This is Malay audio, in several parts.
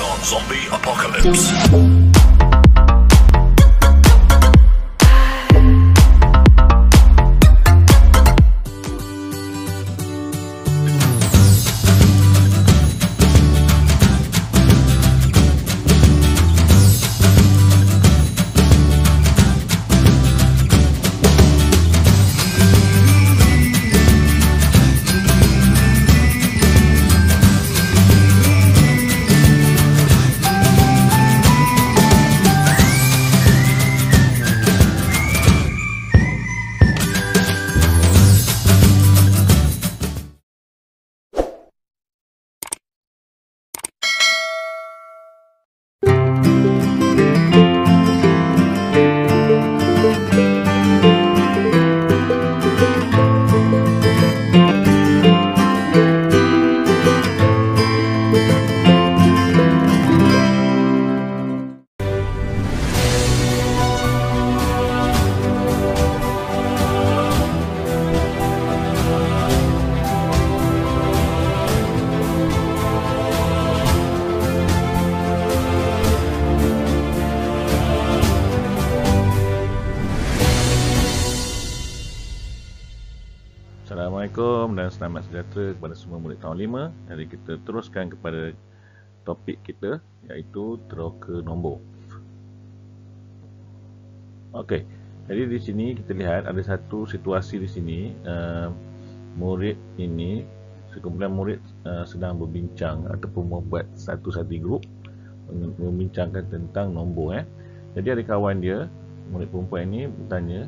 on Zombie Apocalypse. sejahtera kepada semua murid tahun 5 Mari kita teruskan kepada topik kita iaitu teroka nombor Okey, jadi di sini kita lihat ada satu situasi di sini uh, murid ini sekumpulan murid uh, sedang berbincang ataupun membuat satu-satu grup membincangkan tentang nombor eh. jadi ada kawan dia murid perempuan ini bertanya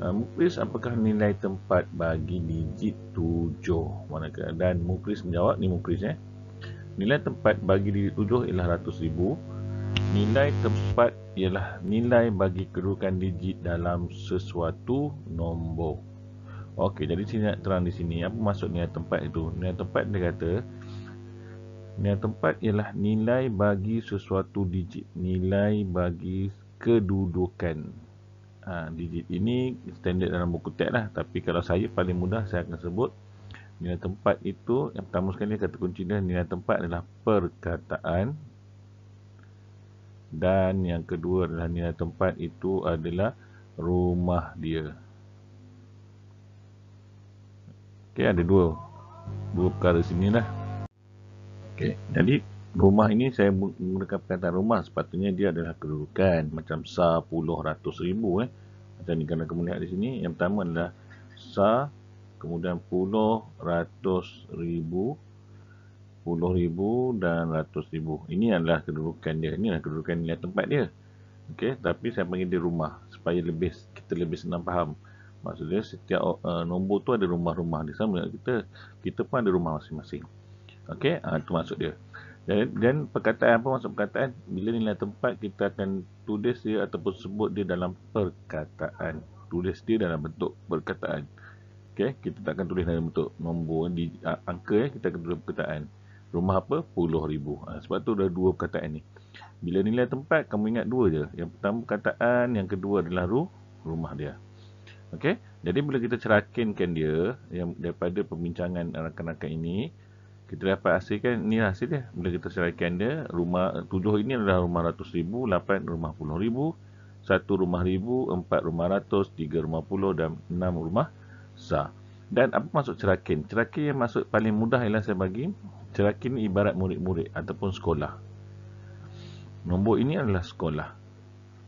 Uh, Muklis apakah nilai tempat bagi digit tujuh? Manakah? dan Muklis menjawab ni Muklis eh nilai tempat bagi digit tujuh ialah ratus ribu. nilai tempat ialah nilai bagi kedudukan digit dalam sesuatu nombor Okey, jadi sini nak terang di sini apa maksud nilai tempat itu nilai tempat dia kata nilai tempat ialah nilai bagi sesuatu digit nilai bagi kedudukan ha, digit ini standard dalam buku teks lah tapi kalau saya paling mudah saya akan sebut nilai tempat itu yang pertama sekali kata kunci dia nilai tempat adalah perkataan dan yang kedua adalah nilai tempat itu adalah rumah dia ok ada dua dua perkara sini lah ok jadi Rumah ini saya menggunakan perkataan rumah sepatutnya dia adalah kedudukan macam sa puluh ratus ribu eh. Macam ni kalau kemuliaan di sini yang pertama adalah sa kemudian puluh ratus ribu puluh ribu dan ratus ribu. Ini adalah kedudukan dia. Ini adalah kedudukan nilai tempat dia. Okey, tapi saya panggil dia rumah supaya lebih kita lebih senang faham. Maksudnya setiap uh, nombor tu ada rumah-rumah di sana kita kita pun ada rumah masing-masing. Okey, uh, ah, itu masuk dia dan, dan perkataan apa maksud perkataan bila nilai tempat kita akan tulis dia ataupun sebut dia dalam perkataan tulis dia dalam bentuk perkataan okey kita tak akan tulis dalam bentuk nombor di angka ya kita akan tulis perkataan rumah apa puluh ribu ha, sebab tu ada dua perkataan ni bila nilai tempat kamu ingat dua je yang pertama perkataan yang kedua adalah ru, rumah dia okey jadi bila kita cerakinkan dia yang daripada perbincangan rakan-rakan ini kita dapat hasilkan ni lah hasil dia bila kita seraikan dia rumah tujuh ini adalah rumah ratus ribu lapan rumah puluh ribu satu rumah ribu empat rumah ratus tiga rumah puluh dan enam rumah sah. dan apa masuk cerakin cerakin yang masuk paling mudah ialah saya bagi cerakin ibarat murid-murid ataupun sekolah nombor ini adalah sekolah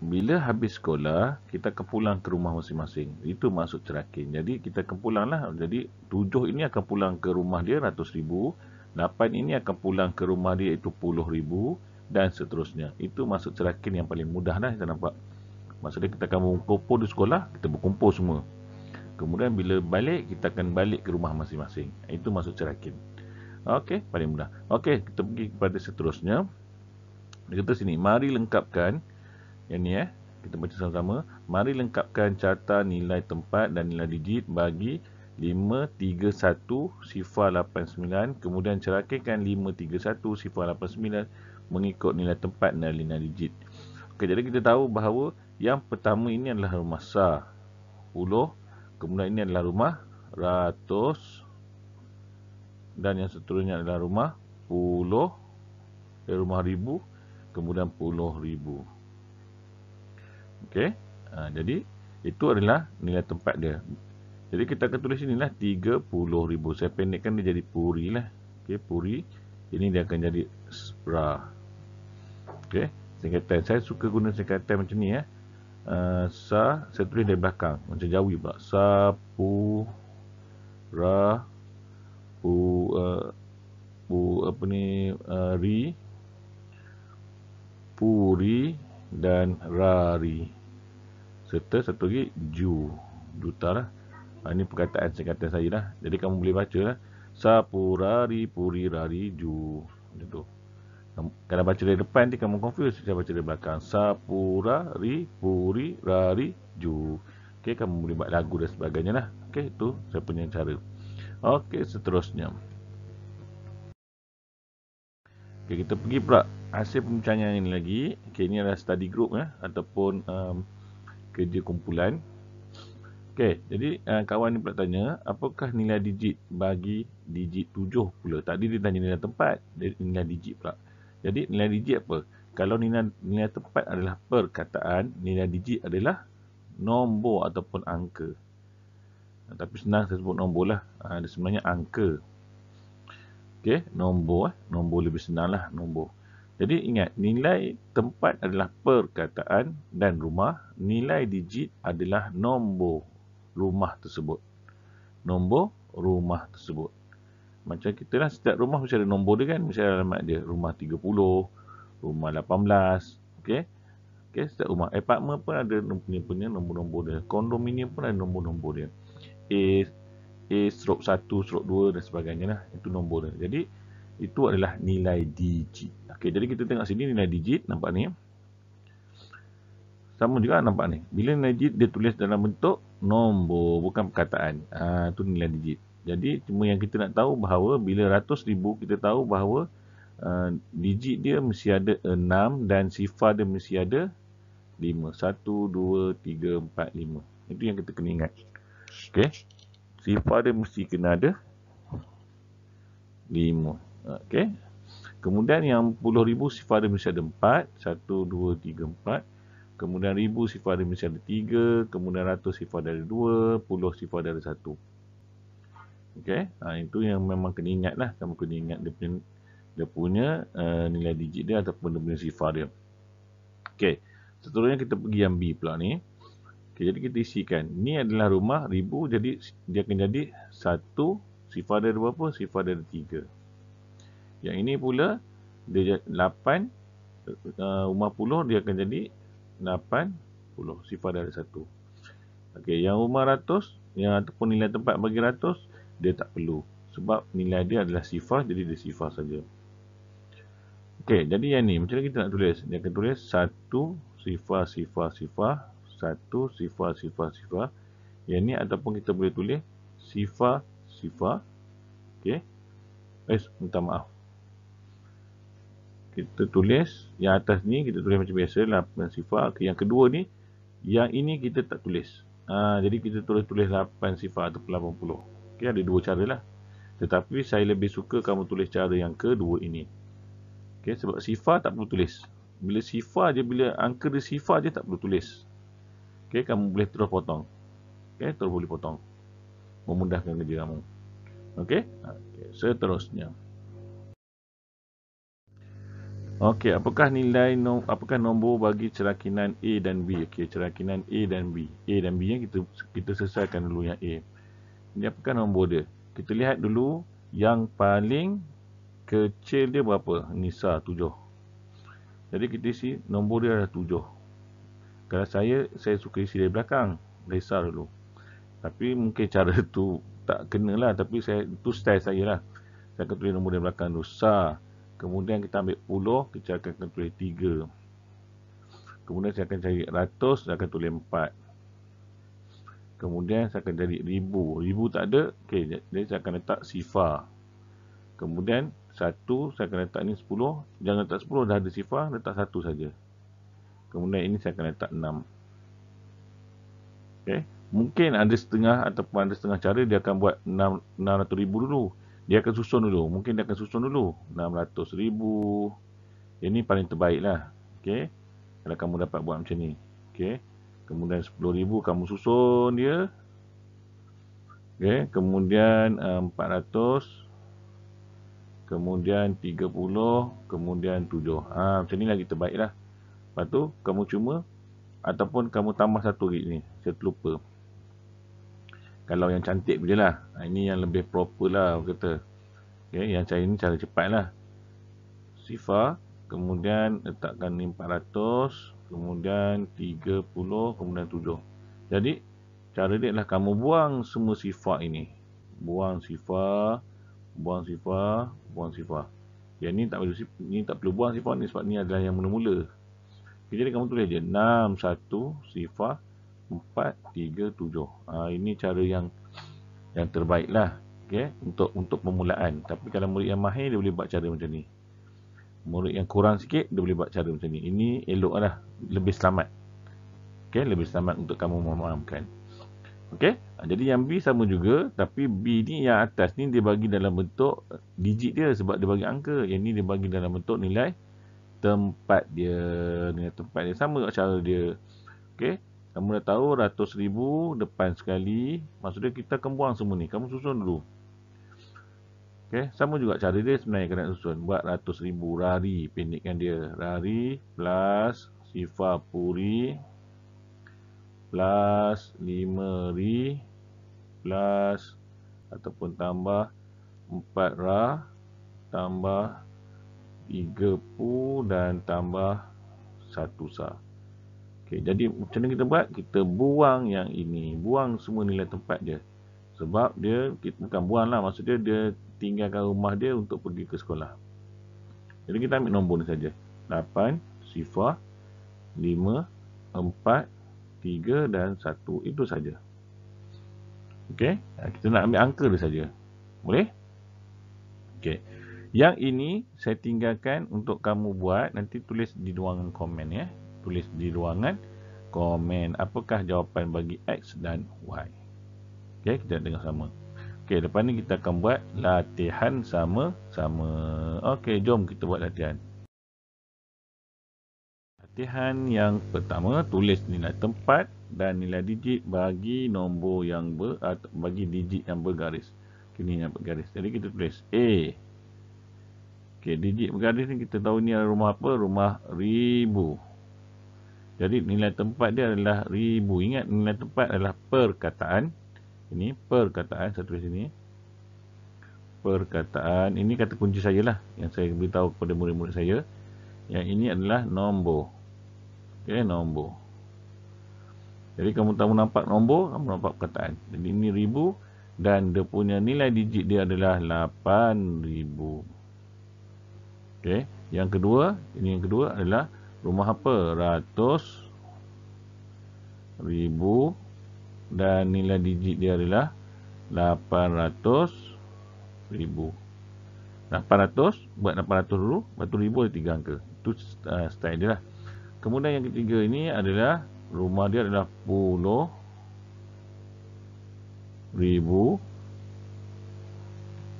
bila habis sekolah, kita kepulang ke rumah masing-masing. Itu masuk cerakin. Jadi, kita lah. Jadi, tujuh ini akan pulang ke rumah dia, ratus ribu. 8 ini akan pulang ke rumah dia itu puluh ribu dan seterusnya. Itu masuk cerakin yang paling mudah dah kita nampak. Maksudnya kita akan berkumpul di sekolah, kita berkumpul semua. Kemudian bila balik, kita akan balik ke rumah masing-masing. Itu masuk cerakin. Okey, paling mudah. Okey, kita pergi kepada seterusnya. Dia kata sini, mari lengkapkan. Yang ni eh, kita baca sama-sama. Mari lengkapkan carta nilai tempat dan nilai digit bagi 531 sifar 89 kemudian cerakikan 531 sifar 89 mengikut nilai tempat dan lina digit okay, jadi kita tahu bahawa yang pertama ini adalah rumah sah huluh kemudian ini adalah rumah ratus dan yang seterusnya adalah rumah puluh eh, rumah ribu kemudian puluh ribu ok ha, jadi itu adalah nilai tempat dia jadi kita akan tulis inilah ribu. Saya pendekkan dia jadi puri lah. Okey, puri. Ini dia akan jadi spra. Okey, singkatan. Saya suka guna singkatan macam ni ya. Uh, sa, saya tulis dari belakang. Macam jawi pula. Sa, pu, ra, pu, uh, pu apa ni, uh, ri, puri dan rari. Serta satu lagi, ju. Juta lah ha, Ini perkataan singkatan saya lah Jadi kamu boleh baca lah Sapurari puri rari ju Macam tu Kalau baca dari depan ni kamu confuse Saya baca dari belakang Sapurari puri rari ju Okay, kamu boleh buat lagu dan sebagainya lah Okay, tu saya punya cara Okay, seterusnya Okay, kita pergi pula hasil pembincangan ini lagi. Okay, ini adalah study group ya, ataupun um, kerja kumpulan. Okey, jadi uh, kawan ni pula tanya, apakah nilai digit bagi digit 7 pula? Tadi dia tanya nilai tempat, jadi nilai digit pula. Jadi nilai digit apa? Kalau nilai, nilai tempat adalah perkataan, nilai digit adalah nombor ataupun angka. Uh, tapi senang saya sebut nombor lah. Uh, eh, dia sebenarnya angka. Okey, nombor. Eh. Nombor lebih senang lah, nombor. Jadi ingat, nilai tempat adalah perkataan dan rumah. Nilai digit adalah nombor rumah tersebut. Nombor rumah tersebut. Macam kita lah, setiap rumah mesti ada nombor dia kan. Misalnya alamat dia, rumah 30, rumah 18. Okay. Okay, setiap rumah. Apartment pun ada nombor-nombor dia. Kondominium pun ada nombor-nombor dia. A, A stroke 1, stroke 2 dan sebagainya lah. Itu nombor dia. Jadi, itu adalah nilai digit. Okay, jadi kita tengok sini nilai digit. Nampak ni. Ya? sama juga nampak ni. Bila nilai digit dia tulis dalam bentuk nombor bukan perkataan. Ah ha, tu nilai digit. Jadi cuma yang kita nak tahu bahawa bila ratus ribu kita tahu bahawa uh, digit dia mesti ada enam dan sifar dia mesti ada lima satu dua tiga empat lima Itu yang kita kena ingat. Okey. Sifar dia mesti kena ada lima. Okey. Kemudian yang puluh ribu sifar dia mesti ada empat satu dua tiga empat kemudian ribu sifar dari mesin ada kemudian ratus sifar dari dua, puluh sifar dari satu. Okey, ha, itu yang memang kena ingat lah, kamu kena ingat dia punya, dia punya uh, nilai digit dia ataupun dia punya sifar dia. Okey, seterusnya kita pergi yang B pula ni. Okay, jadi kita isikan, ni adalah rumah ribu, jadi dia akan jadi satu sifar dari berapa? Sifar dari tiga. Yang ini pula, dia 8 uh, rumah puluh, dia akan jadi 80. Sifar dia ada satu. Okey, yang rumah ratus, yang ataupun nilai tempat bagi ratus, dia tak perlu. Sebab nilai dia adalah sifar, jadi dia sifar saja. Okey, jadi yang ni, macam mana kita nak tulis? Dia akan tulis satu sifar, sifar, sifar. Satu sifar, sifar, sifar. Yang ni ataupun kita boleh tulis sifar, sifar. Okey. Eh, minta maaf kita tulis yang atas ni kita tulis macam biasa lah sifat yang kedua ni yang ini kita tak tulis ha, jadi kita tulis tulis 8 sifat atau 80 okay, ada dua cara lah tetapi saya lebih suka kamu tulis cara yang kedua ini okay, sebab sifat tak perlu tulis bila sifat je bila angka dia sifat je tak perlu tulis okay, kamu boleh terus potong okay, terus boleh potong memudahkan kerja kamu okay? Ha, okay, seterusnya so, Okey, apakah nilai no, apakah nombor bagi cerakinan A dan B? Okey, cerakinan A dan B. A dan B yang kita kita selesaikan dulu yang A. Ini apakah nombor dia? Kita lihat dulu yang paling kecil dia berapa? Nisa 7. Jadi kita isi nombor dia adalah 7. Kalau saya saya suka isi dari belakang, Nisa dulu. Tapi mungkin cara tu tak kenalah tapi saya tu style saya lah. Saya akan tulis nombor dia belakang Nisa. Kemudian kita ambil puluh, kita akan tulis tiga. Kemudian saya akan cari ratus, saya akan tulis empat. Kemudian saya akan cari ribu. Ribu tak ada, okay, jadi saya akan letak sifar. Kemudian satu, saya akan letak ni sepuluh. Jangan letak sepuluh, dah ada sifar, letak satu saja. Kemudian ini saya akan letak enam. Okay. Mungkin ada setengah ataupun ada setengah cara dia akan buat enam ratus ribu dulu dia akan susun dulu. Mungkin dia akan susun dulu. 600 ribu. Ini paling terbaik lah. Okay. Kalau kamu dapat buat macam ni. Okay. Kemudian 10 ribu kamu susun dia. Okay. Kemudian 400. Eh, Kemudian 30. Kemudian 7. Ha, macam ni lagi terbaik lah. Lepas tu kamu cuma. Ataupun kamu tambah satu rig ni. Saya terlupa kalau yang cantik je lah ha, ini yang lebih proper lah orang kata okay, ya, yang cara ni cara cepat lah sifar kemudian letakkan ni 400 kemudian 30 kemudian 7 jadi cara dia lah kamu buang semua sifar ini buang sifar buang sifar buang sifar yang ni tak perlu ni tak perlu buang sifar ni sebab ni adalah yang mula-mula jadi kamu tulis je 6 1 sifar Empat tiga tujuh. Ha, ini cara yang yang terbaiklah okay? untuk untuk permulaan. Tapi kalau murid yang mahir, dia boleh buat cara macam ni. Murid yang kurang sikit, dia boleh buat cara macam ni. Ini elok lah. Lebih selamat. Okay? Lebih selamat untuk kamu memahamkan. Okay? Ha, jadi yang B sama juga. Tapi B ni yang atas ni, dia bagi dalam bentuk digit dia. Sebab dia bagi angka. Yang ni dia bagi dalam bentuk nilai tempat dia. Nilai tempat dia. Sama cara dia. Okay? Kamu dah tahu ratus ribu depan sekali. Maksudnya kita akan buang semua ni. Kamu susun dulu. Okay. Sama juga cara dia sebenarnya kena susun. Buat ratus ribu rari. Pendekkan dia. Rari plus sifar puri plus lima ri plus ataupun tambah empat ra tambah tiga pu dan tambah satu sa. Okay, jadi macam mana kita buat? Kita buang yang ini. Buang semua nilai tempat dia. Sebab dia, kita, bukan buang lah. Maksud dia, dia tinggalkan rumah dia untuk pergi ke sekolah. Jadi kita ambil nombor ni saja. 8, sifar, 5, 4, 3 dan 1. Itu saja. Okey. Ha, kita nak ambil angka dia saja. Boleh? Okey. Yang ini saya tinggalkan untuk kamu buat. Nanti tulis di ruangan komen ya. Eh tulis di ruangan komen apakah jawapan bagi X dan Y. Okey, kita dengar sama. Okey, depan ni kita akan buat latihan sama-sama. Okey, jom kita buat latihan. Latihan yang pertama, tulis nilai tempat dan nilai digit bagi nombor yang ber, ah, bagi digit yang bergaris. Okey, ni yang bergaris. Jadi kita tulis A. Okey, digit bergaris ni kita tahu ni rumah apa? Rumah ribu. Jadi nilai tempat dia adalah ribu. Ingat nilai tempat adalah perkataan. Ini perkataan satu sini. Perkataan. Ini kata kunci saya lah. Yang saya beritahu kepada murid-murid saya. Yang ini adalah nombor. Okey, nombor. Jadi kamu tahu nampak nombor, kamu nampak perkataan. Jadi ini ribu dan dia punya nilai digit dia adalah 8000. Okey, yang kedua, ini yang kedua adalah 8000. Rumah apa? Ratus Ribu Dan nilai digit dia adalah ratus Ribu ratus buat 800 dulu Lepas tu ribu ada tiga angka Itu uh, style dia lah Kemudian yang ketiga ini adalah Rumah dia adalah puluh Ribu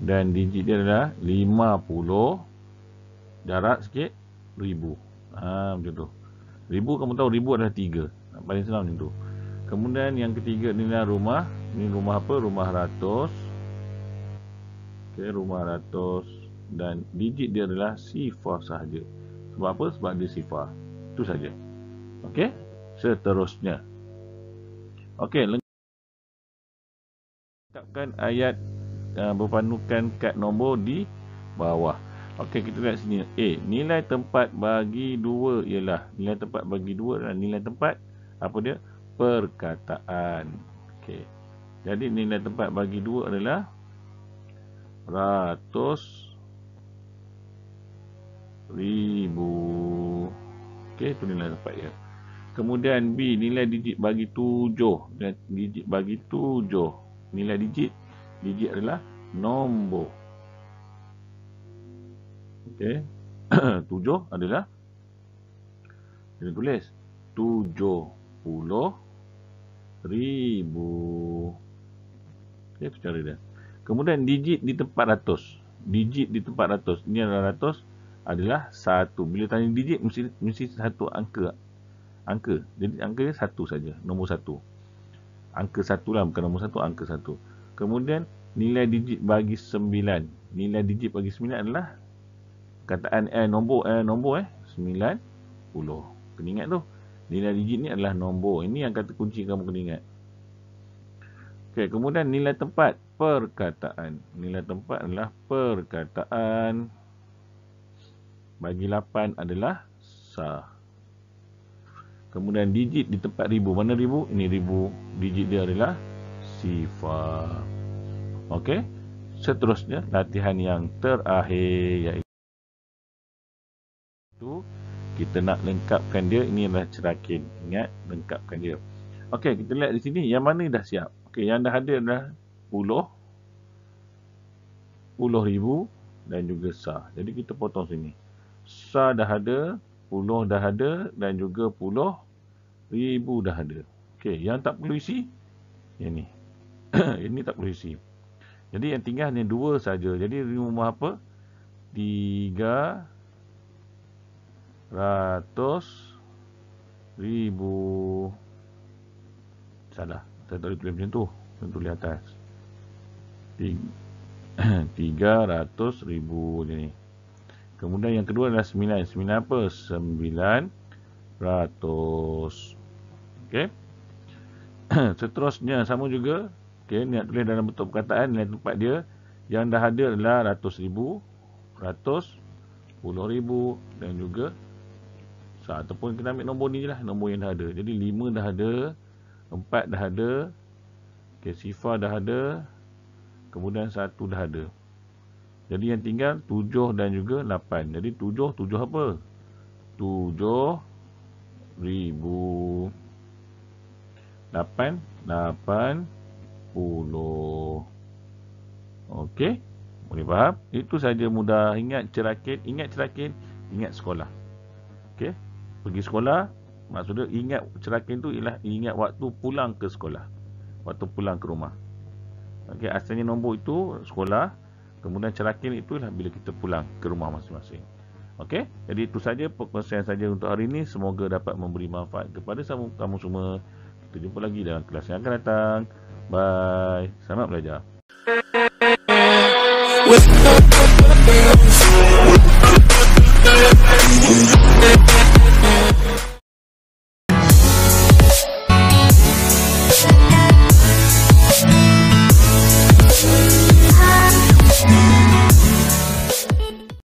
Dan digit dia adalah lima puluh Darat sikit Ribu ha, macam tu ribu kamu tahu ribu adalah tiga paling senang macam tu kemudian yang ketiga nilai rumah ni rumah apa rumah ratus Okay, rumah ratus dan digit dia adalah sifar sahaja sebab apa sebab dia sifar itu saja Okay, seterusnya Okay, lengkapkan ayat uh, berpanukan kad nombor di bawah Okey, kita lihat sini. A. Nilai tempat bagi dua ialah nilai tempat bagi dua adalah nilai tempat apa dia? Perkataan. Okey. Jadi nilai tempat bagi dua adalah ratus ribu. Okey, tu nilai tempat dia. Kemudian B. Nilai digit bagi tujuh. Nilai digit bagi tujuh. Nilai digit. Digit adalah nombor. Okey. 7 adalah kita tulis puluh ribu. Okey, kita cari dia. Kemudian digit di tempat ratus. Digit di tempat ratus. Ini adalah ratus adalah satu. Bila tanya digit mesti mesti satu angka. Angka. Jadi angka dia satu saja, nombor satu. Angka satu lah, bukan nombor satu, angka satu. Kemudian nilai digit bagi sembilan. Nilai digit bagi sembilan adalah perkataan eh nombor eh nombor eh 90 kena ingat tu nilai digit ni adalah nombor ini yang kata kunci kamu kena ingat okey kemudian nilai tempat perkataan nilai tempat adalah perkataan bagi 8 adalah sa kemudian digit di tempat ribu mana ribu ini ribu digit dia adalah sifar okey seterusnya latihan yang terakhir iaitu tu kita nak lengkapkan dia ini adalah cerakin ingat lengkapkan dia okey kita lihat di sini yang mana dah siap okey yang dah ada adalah puluh puluh ribu dan juga sa jadi kita potong sini sa dah ada puluh dah ada dan juga puluh ribu dah ada okey yang tak perlu isi yang ni ini tak perlu isi jadi yang tinggal ni dua saja jadi rumah apa Tiga. Ratus ribu salah saya tak boleh tulis macam tu saya tulis atas 300 ribu macam ni kemudian yang kedua adalah sembilan sembilan apa? Sembilan ratus, ok seterusnya sama juga ok ni nak tulis dalam bentuk perkataan nilai tempat dia yang dah ada adalah ratus ribu ratus puluh ribu dan juga So, ataupun kita ambil nombor ni lah. Nombor yang dah ada. Jadi, 5 dah ada. 4 dah ada. Okay, sifar dah ada. Kemudian, 1 dah ada. Jadi, yang tinggal 7 dan juga 8. Jadi, 7, 7 apa? 7 ribu. lapan 8. 10 Okey, boleh faham? Itu saja mudah. Ingat cerakin, ingat cerakin, ingat sekolah. Okey pergi sekolah maksudnya ingat cerakin tu ialah ingat waktu pulang ke sekolah waktu pulang ke rumah okey asalnya nombor itu sekolah kemudian cerakin itu ialah bila kita pulang ke rumah masing-masing okey jadi itu saja perkongsian saja untuk hari ini semoga dapat memberi manfaat kepada kamu, kamu semua kita jumpa lagi dalam kelas yang akan datang bye selamat belajar